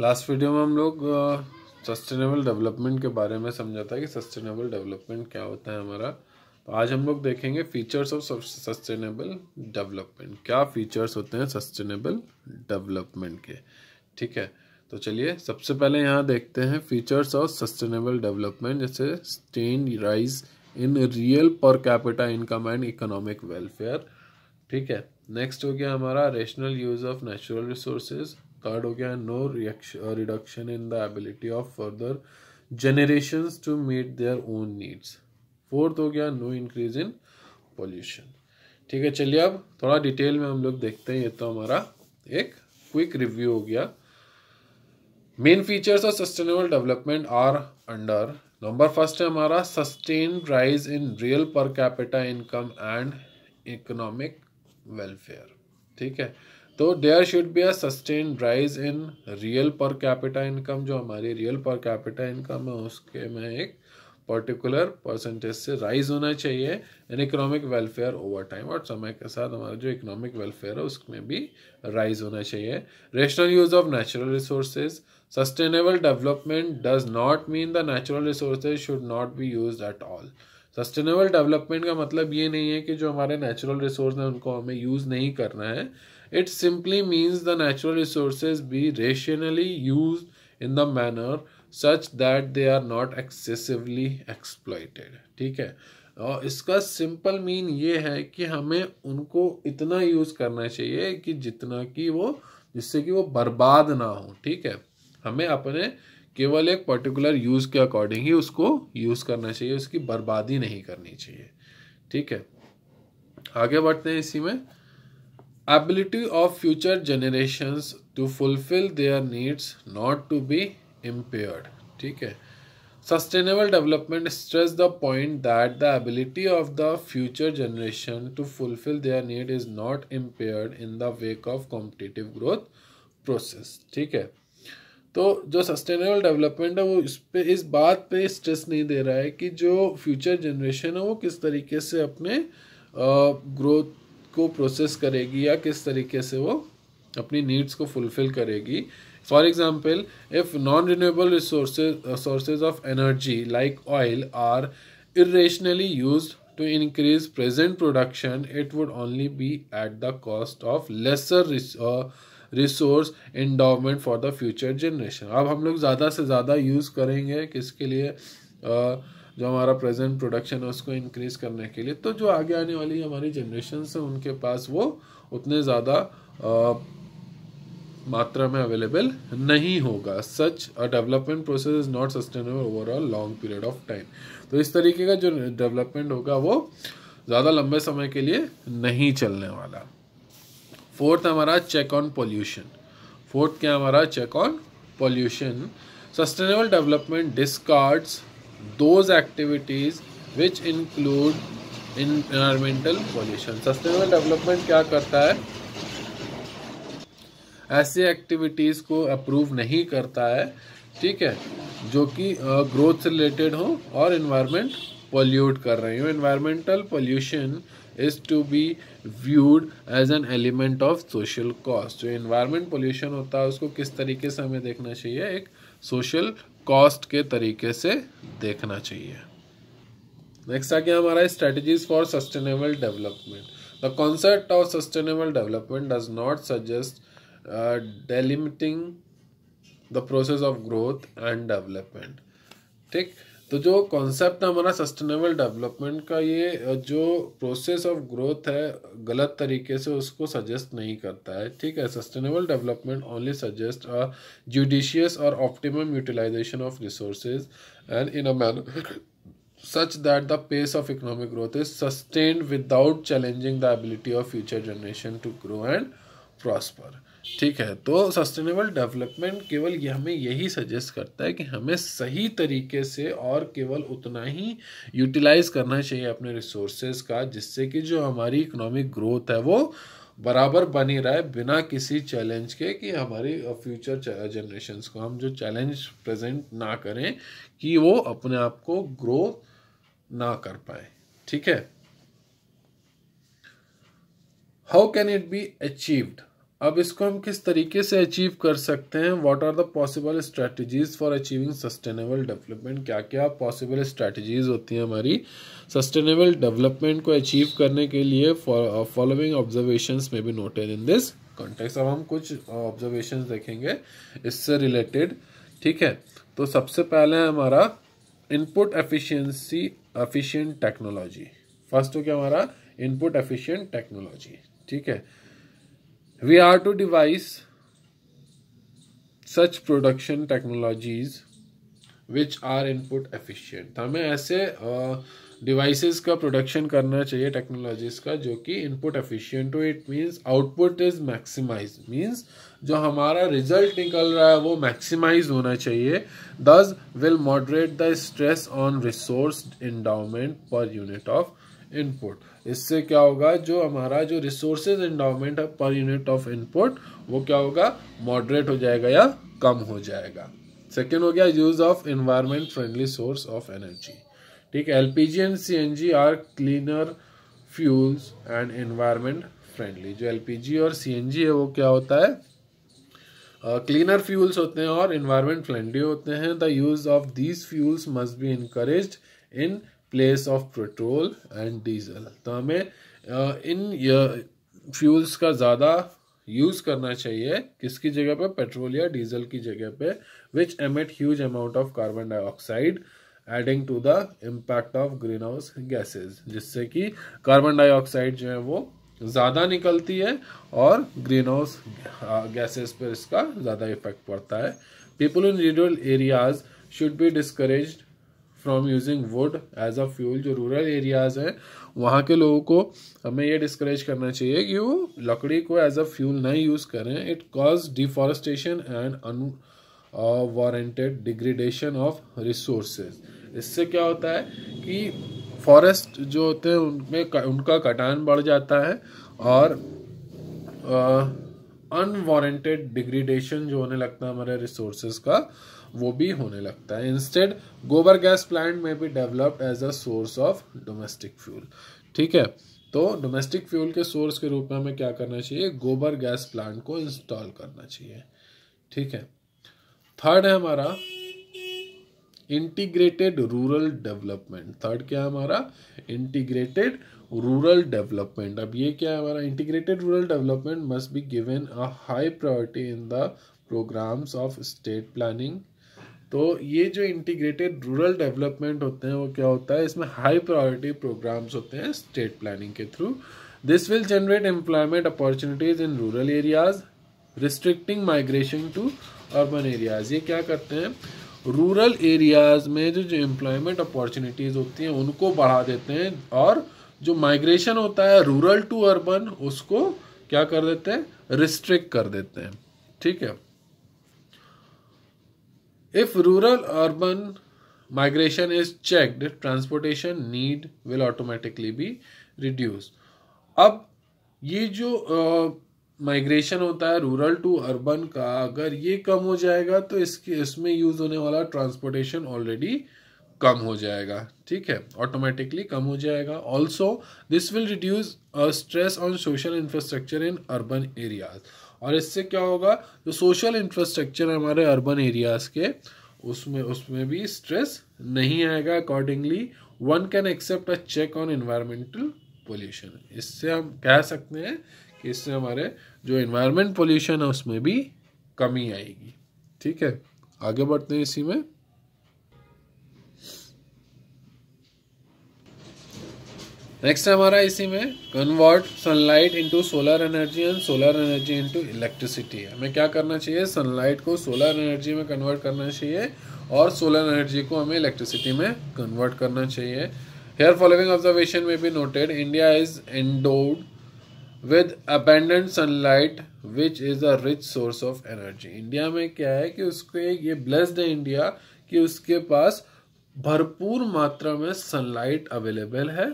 Last video में हम लोग सस्टेनेबल डेवलपमेंट के बारे में समझा था कि सस्टेनेबल डेवलपमेंट क्या होता है हमारा तो आज हम लोग देखेंगे फीचर्स ऑफ सस्टेनेबल डेवलपमेंट क्या फीचर्स होते हैं सस्टेनेबल डेवलपमेंट के ठीक है तो चलिए सबसे पहले यहाँ देखते हैं फीचर्स ऑफ सस्टेनेबल डेवलपमेंट जैसे स्टेन rise in real per capita income and economic welfare ठीक है नेक्स्ट हो गया हमारा rational use of natural resources कार्ड हो गया no reduction in the ability of further generation to meet their own needs fourth हो गया नो इंक्रीज इन पॉल्यूशन ठीक है चलिए अब थोड़ा डिटेल में हम लोग देखते हैं ये तो हमारा एक क्विक रिव्यू हो गया main features of sustainable development are under number first है हमारा sustain rise in real per capita income and economic welfare ठीक है तो there should be a sustain rise in real per capita income जो हमारी real per capita income है उसके में एक पर्टिकुलर परसेंटेज से राइज होना चाहिए and economic welfare over time और समय के साथ हमारा जो इकोनॉमिक वेलफेयर है उसमें भी राइज होना चाहिए rational use of natural resources sustainable development does not mean the natural resources should not be use at all sustainable development का मतलब ये नहीं है कि जो हमारे नेचुरल रिसोर्स हैं उनको हमें यूज़ नहीं करना है It simply means the natural resources be rationally used in the manner such that they are not excessively exploited. ठीक है और इसका सिंपल मीन ये है कि हमें उनको इतना यूज़ करना चाहिए कि जितना कि वो जिससे कि वो बर्बाद ना हो ठीक है हमें अपने केवल एक पर्टिकुलर यूज़ के अकॉर्डिंग ही उसको यूज़ करना चाहिए उसकी बर्बादी नहीं करनी चाहिए ठीक है आगे बढ़ते हैं इसी में ability of future generations to fulfill their needs not to be impaired ठीक है sustainable development stress the point that the ability of the future generation to fulfill their need is not impaired in the wake of competitive growth process ठीक है तो जो sustainable development है वो इस पे इस बात पे स्ट्रेस नहीं दे रहा है कि जो फ्यूचर जनरेशन है वो किस तरीके से अपने ग्रोथ को प्रोसेस करेगी या किस तरीके से वो अपनी नीड्स को फुलफिल करेगी for example if non renewable sources of energy like oil are irrationally use to increase present production it would only be at the cost of lesser resource endowment for the future generation अब हम लोग ज़्यादा से ज़्यादा use करेंगे किसके लिए uh, जो हमारा प्रेजेंट प्रोडक्शन है उसको इंक्रीज करने के लिए तो जो आगे आने वाली हमारी जनरेशन है उनके पास वो उतने ज़्यादा मात्रा में अवेलेबल नहीं होगा such a development process is not sustainable over a long period of time तो इस तरीके का जो डेवलपमेंट होगा वो ज़्यादा लंबे समय के लिए नहीं चलने वाला फोर्थ हमारा चेक ऑन पोल्यूशन फोर्थ क्या हमारा check on pollution sustainable development discards those activities which include environmental pollution sustainable development क्या करता है ऐसे एक्टिविटीज़ को अप्रूव नहीं करता है ठीक है जो कि ग्रोथ से रिलेटेड हो और इन्वायरमेंट पॉल्यूट कर रही हो environmental pollution is to be viewed as an element of social cost जो इन्वायरमेंट पॉल्यूशन होता है उसको किस तरीके से हमें देखना चाहिए एक सोशल कॉस्ट के तरीके से देखना चाहिए नेक्स्ट आ गया हमारा strategies for sustainable development the concept of sustainable development does not suggest delimiting the process of growth and development ठीक तो जो कॉन्सेप्ट है हमारा सस्टेनेबल डेवलपमेंट का ये जो प्रोसेस ऑफ ग्रोथ है गलत तरीके से उसको सजेस्ट नहीं करता है ठीक है sustainable development only suggest a judicious और optimum utilisation of resources and in a manner such that the pace of economic growth is sustain without challenging the ability of future generation to grow and prosper ठीक है तो sustainable development केवल ये हमें यही suggest करता है कि हमें सही तरीके से और केवल उतना ही यूटिलाइज करना चाहिए अपने रिसोर्सेज का जिससे कि जो हमारी इकोनॉमिक ग्रोथ है वो बराबर बनी रहे बिना किसी चैलेंज के कि हमारी फ्यूचर जनरेशन को हम जो चैलेंज प्रेजेंट ना करें कि वो अपने आप को ग्रो ना कर पाए ठीक है how can it be achieved अब इसको हम किस तरीके से अचीव कर सकते हैं what are the possible strategies for achieving sustainable development क्या क्या पॉसिबल स्ट्रेटजीज होती हैं हमारी सस्टेनेबल डेवलपमेंट को अचीव करने के लिए following observations may be noted in this context अब हम कुछ ऑब्जर्वेशंस uh, देखेंगे इससे रिलेटेड ठीक है तो सबसे पहले है हमारा input efficiency efficient technology first हो गया हमारा इनपुट एफिशिएंट टेक्नोलॉजी ठीक है we are to devise such production technologies which are input efficient तो हमें ऐसे डिवाइसेस uh, का प्रोडक्शन करना चाहिए टेक्नोलॉजीज का जो कि इनपुट एफिशियंट हो it means output is maximise means जो हमारा रिजल्ट निकल रहा है वो मैक्सिमाइज होना चाहिए this will moderate the stress on resource endowment per unit of input इससे क्या होगा जो हमारा जो रिसोर्सेज इंडाउमेंट है पर यूनिट ऑफ इनपुट वो क्या होगा मॉडरेट हो जाएगा या कम हो जाएगा सेकेंड हो गया use of environment friendly source of energy ठीक है LPG and C are cleaner fuels and environment friendly जो एल और सी है वो क्या होता है क्लीनर uh, फ्यूल्स होते हैं और इन्वायरमेंट फ्रेंडली होते हैं the use of these fuels must be encourage in place of petrol and diesel तो हमें इन फ्यूल्स का ज़्यादा यूज़ करना चाहिए किसकी जगह पे पेट्रोल या डीजल की जगह पे which emit huge amount of carbon dioxide adding to the impact of greenhouse gases जिससे कि कार्बन डाइऑक्साइड जो है वो ज़्यादा निकलती है और ग्रीन हाउस गैसेज पर इसका ज़्यादा इफेक्ट पड़ता है people in rural areas should be discourage from using wood as a fuel जो रूरल एरियाज़ हैं वहाँ के लोगों को हमें ये डिस्करेज करना चाहिए कि वो लकड़ी को एज अ फ्यूल नहीं यूज़ करें it cause deforestation and unwarranted degradation of resources इससे क्या होता है कि फॉरेस्ट जो होते हैं उनमें उनका कटान बढ़ जाता है और अनवॉरेंटेड uh, डिग्रेडेशन जो होने लगता है हमारे रिसोर्सेज का वो भी होने लगता है इंस्टेड गोबर gas plant may be developed as a source of domestic fuel ठीक है तो डोमेस्टिक फ्यूल के सोर्स के रूप में हमें क्या करना चाहिए गोबर गैस प्लांट को इंस्टॉल करना चाहिए ठीक है थर्ड है हमारा इंटीग्रेटेड रूरल डेवलपमेंट थर्ड क्या है हमारा इंटीग्रेटेड रूरल डेवलपमेंट अब ये क्या है हमारा integrated rural development must be given a high priority in the programmes of state planning तो ये जो इंटीग्रेटेड रूरल डेवलपमेंट होते हैं वो क्या होता है इसमें हाई प्रायोरिटी प्रोग्राम्स होते हैं स्टेट प्लानिंग के through this will generate employment opportunities in rural areas restricting migration to urban areas ये क्या करते हैं रूरल एरियाज में जो जो एम्प्लॉयमेंट अपॉर्चुनिटीज़ होती हैं उनको बढ़ा देते हैं और जो माइग्रेशन होता है रूरल टू अर्बन उसको क्या कर देते हैं रिस्ट्रिक्ट कर देते हैं ठीक है If rural urban migration is checked, transportation need will automatically be reduced. अब ये जो माइग्रेशन uh, होता है रूरल टू अर्बन का अगर ये कम हो जाएगा तो इसके इसमें यूज होने वाला ट्रांसपोर्टेशन ऑलरेडी कम हो जाएगा ठीक है ऑटोमेटिकली कम हो जाएगा also this will reduce stress on social infrastructure in urban areas और इससे क्या होगा जो सोशल इंफ्रास्ट्रक्चर है हमारे अर्बन एरियाज़ के उसमें उसमें भी स्ट्रेस नहीं आएगा accordingly one can accept a check on environmental pollution इससे हम कह सकते हैं कि इससे हमारे जो इन्वायरमेंट पोल्यूशन है उसमें भी कमी आएगी ठीक है आगे बढ़ते हैं इसी में नेक्स्ट हमारा इसी में convert sunlight into solar energy and solar energy into electricity हमें क्या करना चाहिए सनलाइट को सोलर एनर्जी में कन्वर्ट करना चाहिए और सोलर एनर्जी को हमें इलेक्ट्रिसिटी में कन्वर्ट करना चाहिए hair following observation may be noted India is endowed with abundant sunlight which is a rich source of energy India में क्या है कि उसको ये ब्लेस्ड है इंडिया कि उसके पास भरपूर मात्रा में सनलाइट अवेलेबल है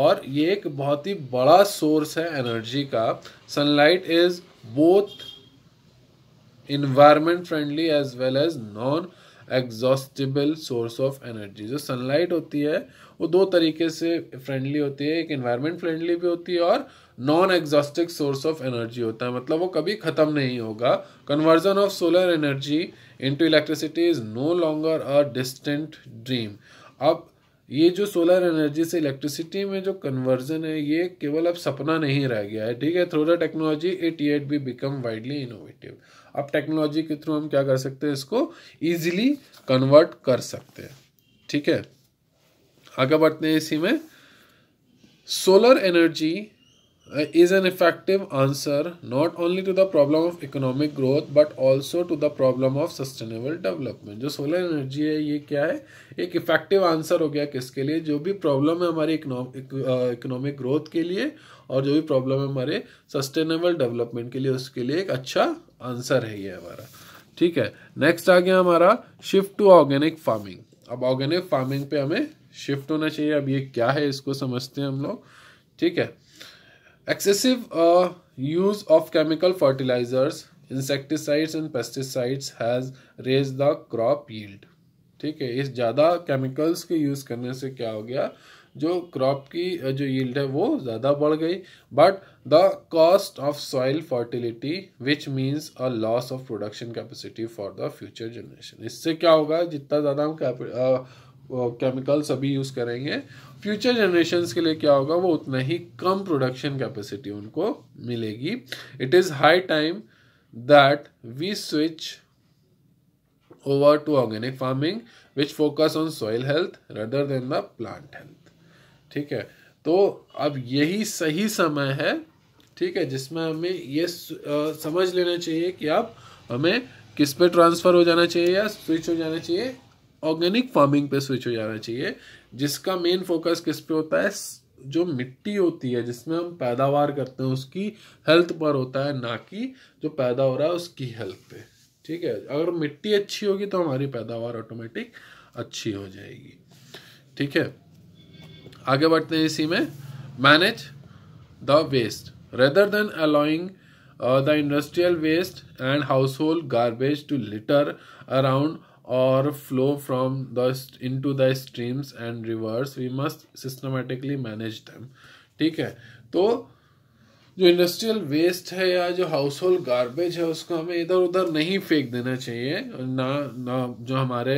और ये एक बहुत ही बड़ा सोर्स है एनर्जी का sunlight is both environment friendly as well as non exhaustible source of energy जो सनलाइट होती है वो दो तरीके से फ्रेंडली होती है एक इन्वायरमेंट फ्रेंडली भी होती है और non exhaustible source of energy होता है मतलब वो कभी ख़त्म नहीं होगा conversion of solar energy into electricity is no longer a distant dream अब ये जो सोलर एनर्जी से इलेक्ट्रिसिटी में जो कन्वर्जन है ये केवल अब सपना नहीं रह गया है ठीक है through the technology it yet be become widely innovative अब टेक्नोलॉजी के थ्रू हम क्या कर सकते हैं इसको इजीली कन्वर्ट कर सकते हैं ठीक है आगे बढ़ते हैं इसी में solar energy is an effective answer not only to the problem of economic growth but also to the problem of sustainable development जो सोलर एनर्जी है ये क्या है एक इफेक्टिव आंसर हो गया किसके लिए जो भी प्रॉब्लम है हमारी इकोनॉमिक ग्रोथ के लिए और जो भी प्रॉब्लम है हमारे सस्टेनेबल डेवलपमेंट के लिए उसके लिए एक अच्छा आंसर है ये हमारा ठीक है नेक्स्ट आ गया हमारा शिफ्ट टू ऑर्गेनिक फार्मिंग अब ऑर्गेनिक फार्मिंग पे हमें शिफ्ट होना चाहिए अब ये क्या है इसको समझते हैं हम लोग ठीक है excessive use of chemical fertilisers insecticides and pesticides has raise the crop yield ठीक है इस ज़्यादा केमिकल्स के यूज़ करने से क्या हो गया जो क्रॉप की जो यील्ड है वो ज़्यादा बढ़ गई but the cost of soil fertility which means a loss of production capacity for the future generation इससे क्या होगा जितना ज़्यादा हम केमिकल्स अभी यूज़ करेंगे फ्यूचर जनरेशन के लिए क्या होगा वो उतना ही कम प्रोडक्शन कैपेसिटी उनको मिलेगी it is high time that we switch over to organic farming which focus on soil health rather than the plant health ठीक है तो अब यही सही समय है ठीक है जिसमें हमें ये समझ लेना चाहिए कि आप हमें किस पे ट्रांसफ़र हो जाना चाहिए या स्विच हो जाना चाहिए ऑर्गेनिक फार्मिंग पे स्विच हो जाना चाहिए जिसका मेन फोकस किस पे होता है जो मिट्टी होती है जिसमें हम पैदावार करते हैं उसकी हेल्थ पर होता है ना कि जो पैदा हो रहा है उसकी हेल्थ पे ठीक है अगर मिट्टी अच्छी होगी तो हमारी पैदावार ऑटोमेटिक अच्छी हो जाएगी ठीक है आगे बढ़ते हैं इसी में manage the waste rather than allowing the industrial waste and household garbage to litter around or flow from the into the streams and rivers we must systematically manage them ठीक है तो जो इंडस्ट्रियल वेस्ट है या जो household garbage है उसको हमें इधर उधर नहीं फेंक देना चाहिए ना ना जो हमारे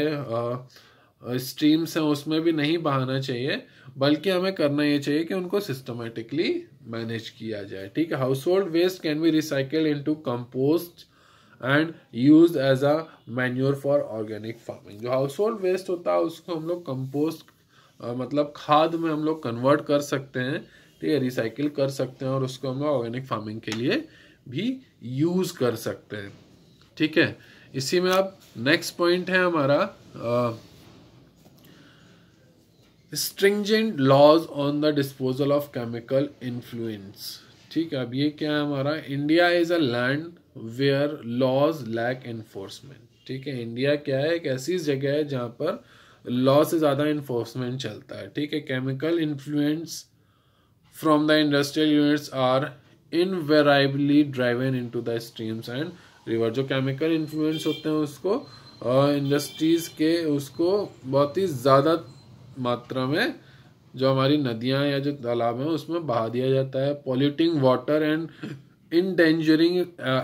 स्ट्रीम्स हैं उसमें भी नहीं बहाना चाहिए बल्कि हमें करना ये चाहिए कि उनको सिस्टमेटिकली मैनेज किया जाए ठीक है household waste can be recycle into compost and use as a manure for organic farming जो हाउस होल्ड वेस्ट होता है उसको हम लोग कंपोस्ट मतलब खाद में हम लोग कन्वर्ट कर सकते हैं ठीक है रिसाइकिल कर सकते हैं और उसको हम लोग ऑर्गेनिक फार्मिंग के लिए भी यूज़ कर सकते हैं ठीक है इसी में अब नेक्स्ट पॉइंट है हमारा stringent laws on the disposal of chemical effluents ठीक है अब ये क्या है हमारा India is a land where laws lack enforcement ठीक है इंडिया क्या है एक ऐसी जगह है जहाँ पर लॉ से ज़्यादा इन्फोर्समेंट चलता है ठीक है chemical effluents from the industrial units are invariably driven into the streams and river जो केमिकल इन्फ्लुएंस होते हैं उसको इंडस्ट्रीज़ के उसको बहुत ही ज़्यादा मात्रा में जो हमारी नदियाँ या जो तालाब हैं उसमें बहा दिया जाता है polluting water and endangering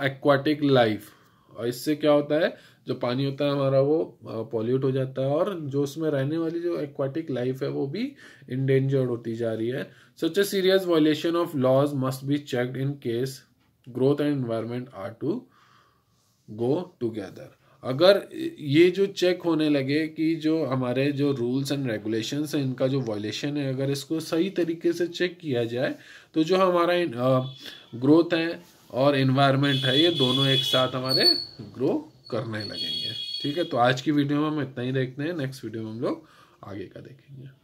aquatic life और इससे क्या होता है जो पानी होता है हमारा वो पॉल्यूट uh, हो जाता है और जो उसमें रहने वाली जो एक्वाटिक लाइफ है वो भी इंडेंजर्ड होती जा रही है such a serious violation of laws must be checked in case growth and environment are to go together अगर ये जो चेक होने लगे कि जो हमारे जो रूल्स एंड रेगुलेशंस हैं इनका जो वायलेशन है अगर इसको सही तरीके से चेक किया जाए तो जो हमारा ग्रोथ है और इन्वायरमेंट है ये दोनों एक साथ हमारे ग्रो करने लगेंगे ठीक है तो आज की वीडियो में हम इतना ही देखते हैं नेक्स्ट वीडियो में हम लोग आगे का देखेंगे